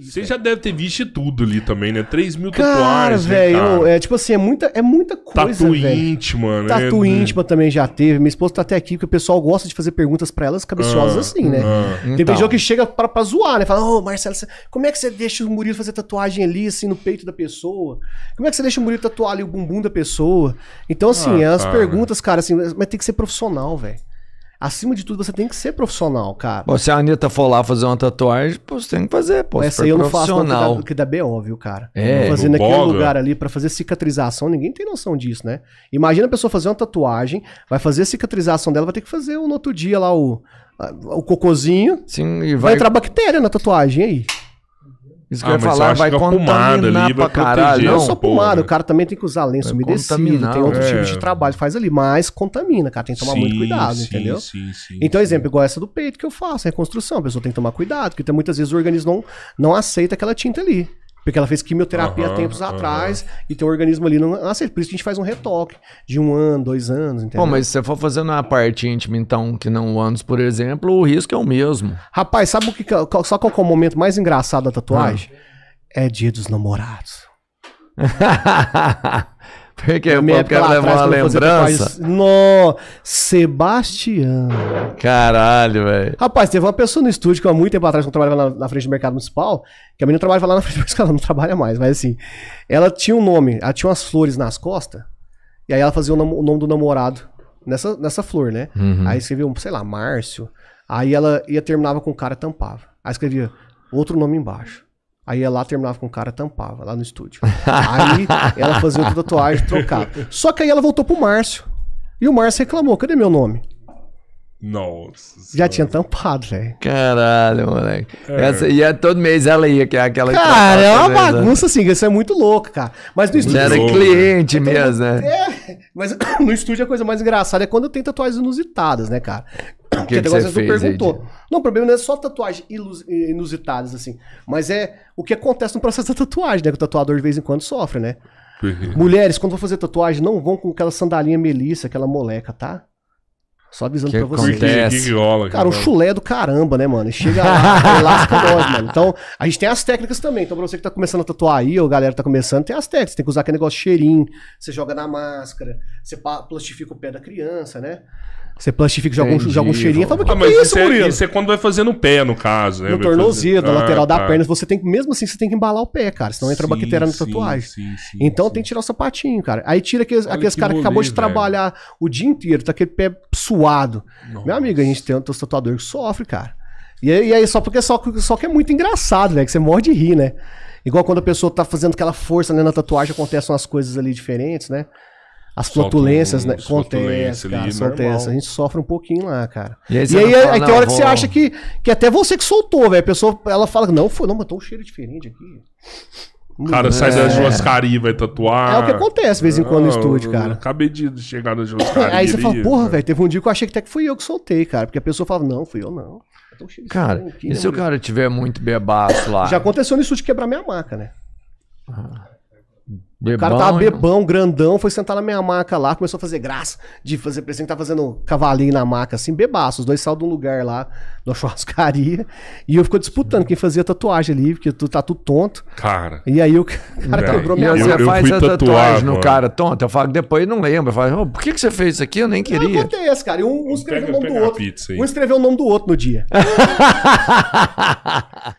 Você é. já deve ter visto tudo ali também, né? 3 mil tatuagens. Velho, cara, velho, é tipo assim, é muita, é muita coisa. Tatu íntima, né? Tatu hum. íntima também já teve. Minha esposa tá até aqui, porque o pessoal gosta de fazer perguntas pra elas cabeciosas ah, assim, né? Ah, tem então. pessoa que chega pra, pra zoar, né? Fala, ô oh, Marcelo, como é que você deixa o Murilo fazer tatuagem ali, assim, no peito da pessoa? Como é que você deixa o Murilo tatuar ali o bumbum da pessoa? Então, assim, ah, as cara. perguntas, cara, assim, mas tem que ser profissional, velho. Acima de tudo, você tem que ser profissional, cara. Bom, se a Anitta for lá fazer uma tatuagem, pô, você tem que fazer, pô. Essa aí eu não faço que dá, BO, viu, cara? É, eu não lugar ali para fazer cicatrização, ninguém tem noção disso, né? Imagina a pessoa fazer uma tatuagem, vai fazer a cicatrização dela, vai ter que fazer um, no outro dia lá o, o cocôzinho. Sim, e vai... vai entrar bactéria na tatuagem aí. Isso que ah, eu ia falar, vai contaminar ali, pra caralho. Não, só pomada, o cara também tem que usar lenço umedecido, tem outro é. tipo de trabalho, faz ali, mas contamina, cara, tem que tomar sim, muito cuidado, sim, entendeu? Sim, sim, então, exemplo, igual essa do peito que eu faço, reconstrução, a pessoa tem que tomar cuidado, porque muitas vezes o organismo não, não aceita aquela tinta ali. Porque ela fez quimioterapia uhum, tempos uhum. atrás e teu organismo ali não aceita. Por isso que a gente faz um retoque de um ano, dois anos, entendeu? Bom, mas se você for fazendo a parte íntima, então, que não anos, por exemplo, o risco é o mesmo. Rapaz, sabe o que. É qual, só qual é o momento mais engraçado da tatuagem? Ah. É dia dos namorados. Porque eu quero levar uma lembrança. No Sebastião. Caralho, velho. Rapaz, teve uma pessoa no estúdio que há muito tempo atrás, quando trabalhava na, na, frente do mercado municipal, que a menina trabalhava lá na frente do mercado, ela não trabalha mais, mas assim. Ela tinha um nome, ela tinha umas flores nas costas, e aí ela fazia o, nome, o nome do namorado nessa, nessa flor, né? Uhum. Aí escrevia, sei lá, Márcio. Aí ela ia terminava com o cara tampava. Aí escrevia outro nome embaixo. Aí ela lá, terminava com o cara, tampava lá no estúdio. Aí ela fazia outra tatuagem, trocava. Só que aí ela voltou pro Márcio. E o Márcio reclamou: cadê meu nome? Nossa. Já tinha tampado, velho. Caralho, moleque. É. Essa, é todo mês ela ia, que é aquela. Cara, é uma mesmo. Né? bagunça assim, isso é muito louco, cara. Mas no estúdio. Era cliente é mesmo, né? É, mas no estúdio a coisa mais engraçada é quando tem tatuagens inusitadas, né, cara? Então, que, que, que você fez, perguntou. Não, o problema não é só tatuagem inusitadas, assim. Mas é o que acontece no processo da tatuagem, né? Que o tatuador de vez em quando sofre, né? Mulheres, quando vão fazer tatuagem, não vão com aquela sandalinha melissa, aquela moleca, tá? Só avisando que pra vocês. Acontece. Que, que rola, cara, o chulé é do caramba, né, mano? Chega lá, lasca nós, mano. Então, a gente tem as técnicas também. Então, pra você que tá começando a tatuar aí, ou galera que tá começando, tem as técnicas. tem que usar aquele negócio cheirinho, você joga na máscara, você plastifica o pé da criança, né? Você plastifica, joga joga um cheirinho. Fala, ah, que mas que é isso, é Murilo? isso é quando vai fazer no pé, no caso. Né? No tornozelo, na lateral ah, da tá. perna. Você tem, mesmo assim, você tem que embalar o pé, cara. Senão entra sim, bactéria na tatuagem. Sim, sim, então tem que tirar o sapatinho, cara. Aí tira aqueles, aqueles caras que acabou de trabalhar o dia inteiro, tá aquele pé suado. Nossa. Meu amigo, a gente tem um tatuador que sofre, cara. E aí, e aí só porque só, só que é muito engraçado, né? Que você morre de rir, né? Igual quando a pessoa tá fazendo aquela força né, na tatuagem, acontecem umas coisas ali diferentes, né? As flutuências, um, né? Acontece, cara, acontece. A gente sofre um pouquinho lá, cara. E aí, e aí, fala, aí tem hora que você acha que, que até você que soltou, velho. A pessoa, ela fala, não, foi, não, mas um cheiro diferente aqui. O hum, cara é. sai da é. Juascari e vai tatuar. É o que acontece de vez em quando no estúdio, cara. Acabei de chegar na Juascari. Aí você fala, porra, né? velho, teve um dia que eu achei que até que fui eu que soltei, cara. Porque a pessoa fala, não, fui eu não. Eu então, cara, e se o cara né? tiver muito bebaço lá? Já aconteceu no estúdio quebrar minha maca, né? Ah. Bebão, o cara tava bebão, grandão, foi sentar na minha maca lá, começou a fazer graça de fazer presente, tá fazendo cavalinho na maca, assim, bebaço. Os dois saíram de um lugar lá, da churrascaria, e eu fico disputando quem fazia tatuagem ali, porque tu tá tudo tonto. Cara. E aí o cara velho. quebrou minha Você eu, faz eu a tatuagem no cara tonto, eu falo depois não lembro, Eu falo, oh, por que, que você fez isso aqui? Eu nem queria. Não, acontece, cara. E um, um escreveu o nome do outro. um escreveu o nome do outro no dia.